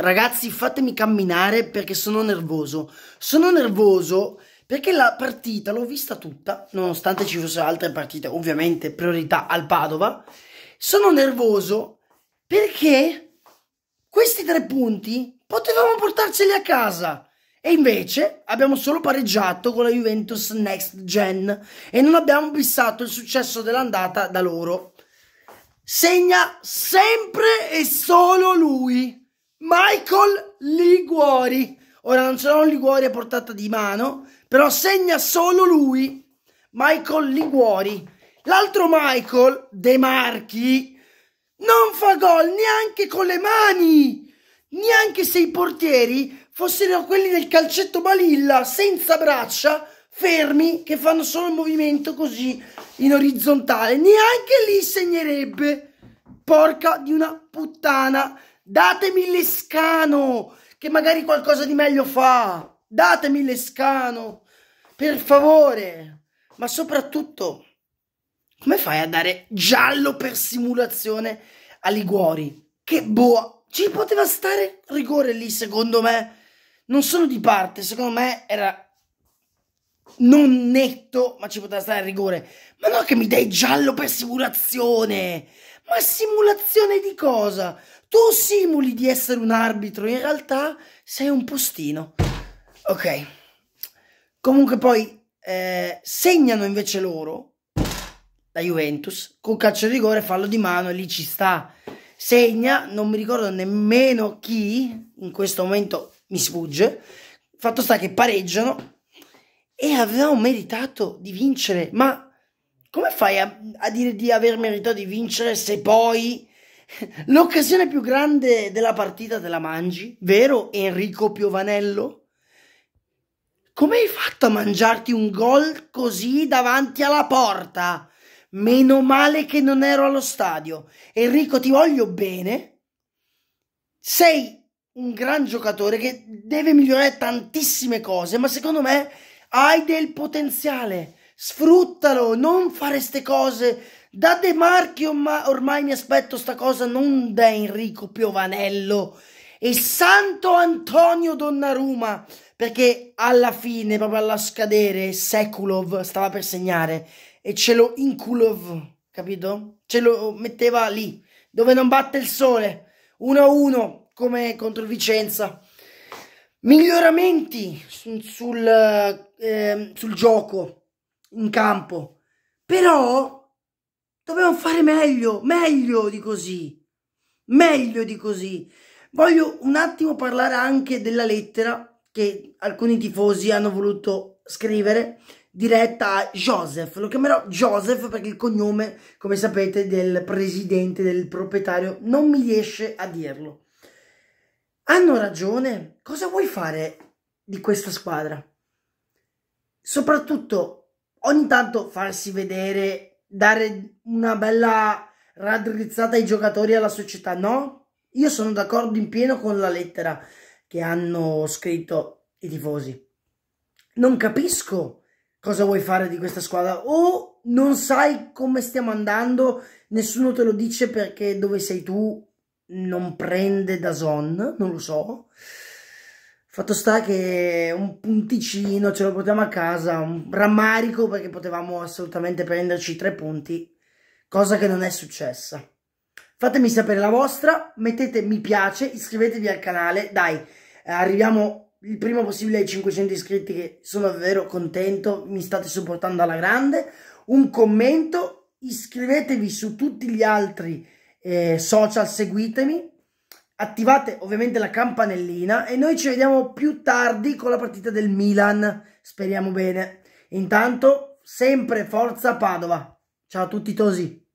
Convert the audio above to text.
Ragazzi, fatemi camminare perché sono nervoso. Sono nervoso perché la partita l'ho vista tutta, nonostante ci fossero altre partite, ovviamente priorità al Padova. Sono nervoso perché questi tre punti potevamo portarceli a casa. E invece abbiamo solo pareggiato con la Juventus Next Gen e non abbiamo bissato il successo dell'andata da loro. Segna sempre e solo lui. Michael Liguori. Ora non c'erano Liguori a portata di mano, però segna solo lui, Michael Liguori. L'altro Michael, De Marchi, non fa gol neanche con le mani, neanche se i portieri fossero quelli del calcetto balilla, senza braccia, fermi, che fanno solo il movimento così in orizzontale. Neanche lì segnerebbe. Porca di una puttana. Datemi Lescano, che magari qualcosa di meglio fa. Datemi Lescano, per favore. Ma soprattutto, come fai a dare giallo per simulazione a Liguori? Che boa. Ci poteva stare rigore lì, secondo me. Non sono di parte, secondo me era non netto, ma ci potrà stare a rigore. Ma no che mi dai giallo per simulazione! Ma simulazione di cosa? Tu simuli di essere un arbitro, in realtà sei un postino. Ok. Comunque poi eh, segnano invece loro, la Juventus, con calcio di rigore, fallo di mano e lì ci sta. Segna, non mi ricordo nemmeno chi, in questo momento mi sfugge. Fatto sta che pareggiano e avevamo meritato di vincere. Ma come fai a, a dire di aver meritato di vincere se poi l'occasione più grande della partita te la mangi? Vero Enrico Piovanello? Come hai fatto a mangiarti un gol così davanti alla porta? Meno male che non ero allo stadio. Enrico, ti voglio bene. Sei un gran giocatore che deve migliorare tantissime cose, ma secondo me hai del potenziale, sfruttalo, non fare ste cose. Da De Marchio ma ormai mi aspetto sta cosa non da Enrico Piovanello e Santo Antonio Donnarumma, perché alla fine, proprio alla scadere, Sekulov stava per segnare e ce lo inculov, capito? Ce lo metteva lì, dove non batte il sole, 1-1 come contro Vicenza. Miglioramenti sul, sul, eh, sul gioco in campo, però dobbiamo fare meglio, meglio di così, meglio di così. Voglio un attimo parlare anche della lettera che alcuni tifosi hanno voluto scrivere diretta a Joseph, lo chiamerò Joseph perché il cognome, come sapete, del presidente, del proprietario, non mi riesce a dirlo. Hanno ragione. Cosa vuoi fare di questa squadra? Soprattutto ogni tanto farsi vedere, dare una bella raddrizzata ai giocatori e alla società, no? Io sono d'accordo in pieno con la lettera che hanno scritto i tifosi. Non capisco cosa vuoi fare di questa squadra o non sai come stiamo andando, nessuno te lo dice perché dove sei tu non prende da Son, non lo so. Fatto sta che un punticino ce lo portiamo a casa, un rammarico perché potevamo assolutamente prenderci tre punti, cosa che non è successa. Fatemi sapere la vostra, mettete mi piace, iscrivetevi al canale, dai, arriviamo il prima possibile ai 500 iscritti che sono davvero contento, mi state supportando alla grande. Un commento, iscrivetevi su tutti gli altri eh, social, seguitemi, attivate ovviamente la campanellina e noi ci vediamo più tardi con la partita del Milan, speriamo bene. Intanto, sempre forza Padova. Ciao a tutti Tosi.